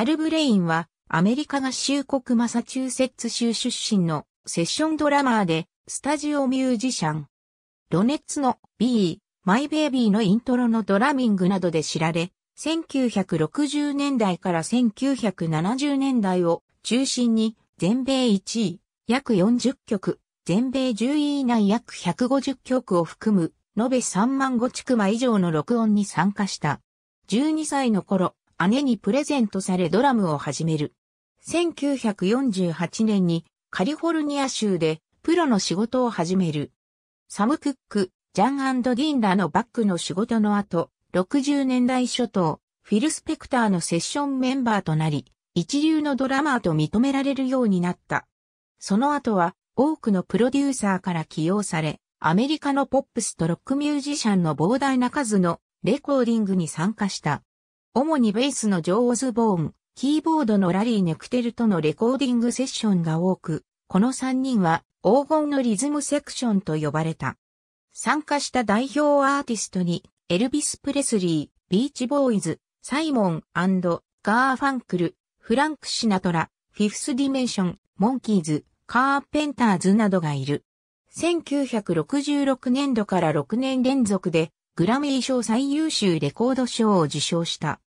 アルブレインはアメリカ合衆国マサチューセッツ州出身のセッションドラマーでスタジオミュージシャン。ロネッツの B、マイベイビーのイントロのドラミングなどで知られ、1960年代から1970年代を中心に全米1位、約40曲、全米10位以内約150曲を含む、延べ3万5地区以上の録音に参加した。12歳の頃、姉にプレゼントされドラムを始める。1948年にカリフォルニア州でプロの仕事を始める。サム・クック、ジャンディーンらのバックの仕事の後、60年代初頭、フィル・スペクターのセッションメンバーとなり、一流のドラマーと認められるようになった。その後は多くのプロデューサーから起用され、アメリカのポップスとロックミュージシャンの膨大な数のレコーディングに参加した。主にベースのジョー・オズボーン、キーボードのラリー・ネクテルとのレコーディングセッションが多く、この3人は黄金のリズムセクションと呼ばれた。参加した代表アーティストに、エルビス・プレスリー、ビーチボーイズ、サイモンガーファンクル、フランク・シナトラ、フィフス・ディメンション、モンキーズ、カーペンターズなどがいる。1966年度から6年連続でグラミー賞最優秀レコード賞を受賞した。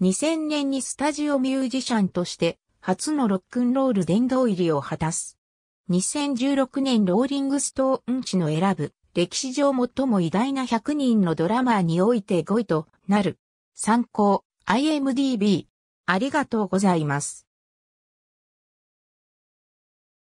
2000年にスタジオミュージシャンとして初のロックンロール殿堂入りを果たす。2016年ローリングストーンチの選ぶ歴史上最も偉大な100人のドラマーにおいて5位となる。参考 IMDB ありがとうございます。